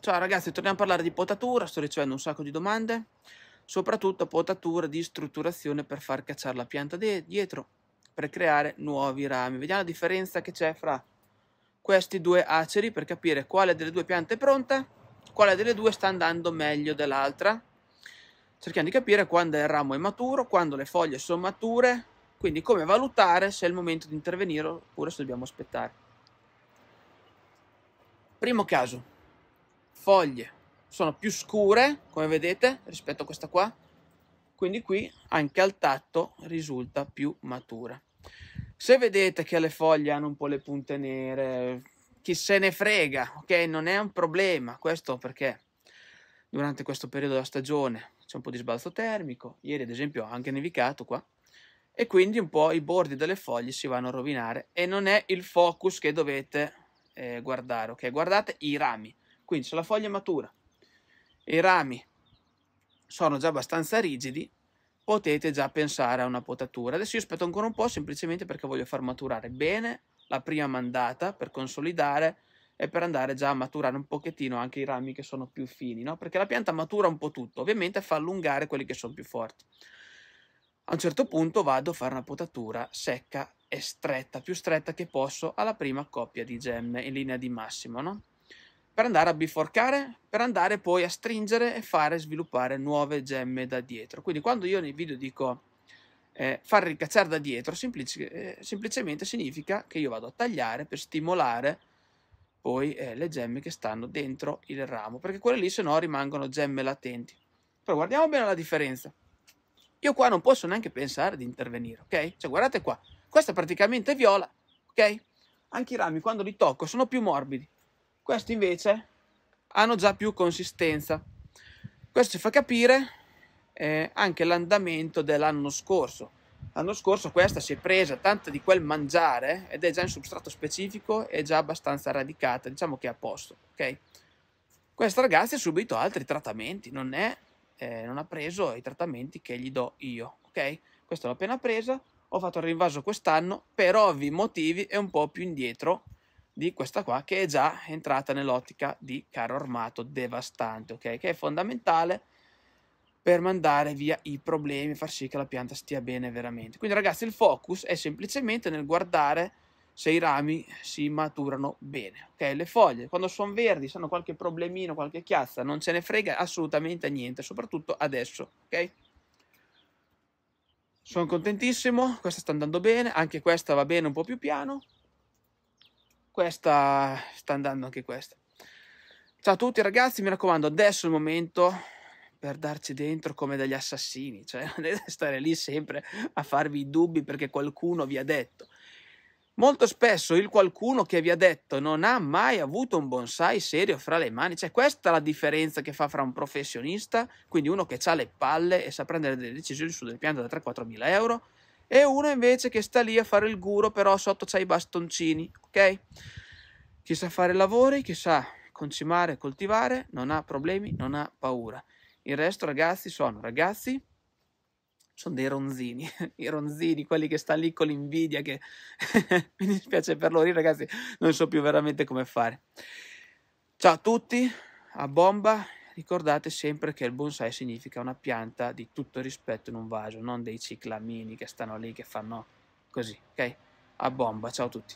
Ciao ragazzi, torniamo a parlare di potatura, sto ricevendo un sacco di domande, soprattutto potatura di strutturazione per far cacciare la pianta dietro, per creare nuovi rami. Vediamo la differenza che c'è fra questi due aceri per capire quale delle due piante è pronta, quale delle due sta andando meglio dell'altra, cerchiamo di capire quando il ramo è maturo, quando le foglie sono mature, quindi come valutare se è il momento di intervenire oppure se dobbiamo aspettare. Primo caso, foglie sono più scure, come vedete, rispetto a questa qua, quindi qui anche al tatto risulta più matura. Se vedete che le foglie hanno un po' le punte nere, chi se ne frega, ok? Non è un problema, questo perché durante questo periodo della stagione c'è un po' di sbalzo termico, ieri ad esempio ha anche nevicato qua, e quindi un po' i bordi delle foglie si vanno a rovinare e non è il focus che dovete eh, guardare, ok? Guardate i rami, quindi se la foglia è matura e i rami sono già abbastanza rigidi, potete già pensare a una potatura. Adesso io aspetto ancora un po' semplicemente perché voglio far maturare bene la prima mandata per consolidare e per andare già a maturare un pochettino anche i rami che sono più fini, no? Perché la pianta matura un po' tutto, ovviamente fa allungare quelli che sono più forti. A un certo punto vado a fare una potatura secca e stretta, più stretta che posso, alla prima coppia di gemme in linea di massimo, no? Per andare a biforcare, per andare poi a stringere e fare sviluppare nuove gemme da dietro. Quindi quando io nei video dico eh, far ricacciare da dietro, semplici, eh, semplicemente significa che io vado a tagliare per stimolare poi eh, le gemme che stanno dentro il ramo, perché quelle lì se no rimangono gemme latenti. Però guardiamo bene la differenza. Io qua non posso neanche pensare di intervenire, ok? Cioè guardate qua, questa è praticamente viola, ok? Anche i rami quando li tocco sono più morbidi, questi invece hanno già più consistenza. Questo ci fa capire eh, anche l'andamento dell'anno scorso. L'anno scorso questa si è presa tanto di quel mangiare ed è già in substrato specifico e già abbastanza radicata, diciamo che è a posto, ok? Questa ragazza ha subito altri trattamenti, non è eh, non ha preso i trattamenti che gli do io, ok? Questa l'ho appena presa, ho fatto il rinvaso quest'anno, per ovvi motivi è un po' più indietro di questa qua che è già entrata nell'ottica di carro armato devastante, ok? Che è fondamentale per mandare via i problemi, far sì che la pianta stia bene veramente. Quindi ragazzi il focus è semplicemente nel guardare se i rami si maturano bene. Ok, Le foglie, quando sono verdi, se hanno qualche problemino, qualche chiazza, non ce ne frega assolutamente niente, soprattutto adesso. Ok, Sono contentissimo, questa sta andando bene, anche questa va bene un po' più piano. Questa sta andando anche questa. Ciao a tutti ragazzi, mi raccomando, adesso è il momento per darci dentro come degli assassini, cioè non deve stare lì sempre a farvi i dubbi perché qualcuno vi ha detto. Molto spesso il qualcuno che vi ha detto non ha mai avuto un bonsai serio fra le mani, cioè questa è la differenza che fa fra un professionista, quindi uno che ha le palle e sa prendere delle decisioni su delle piante da 3-4 mila euro, e uno invece che sta lì a fare il guro però sotto c'ha i bastoncini, ok? Chi sa fare lavori, chi sa concimare, coltivare, non ha problemi, non ha paura. Il resto ragazzi sono ragazzi sono dei ronzini, i ronzini, quelli che stanno lì con l'invidia, che mi dispiace per loro, ragazzi, non so più veramente come fare. Ciao a tutti, a bomba, ricordate sempre che il bonsai significa una pianta di tutto rispetto in un vaso, non dei ciclamini che stanno lì, che fanno così, ok? A bomba, ciao a tutti.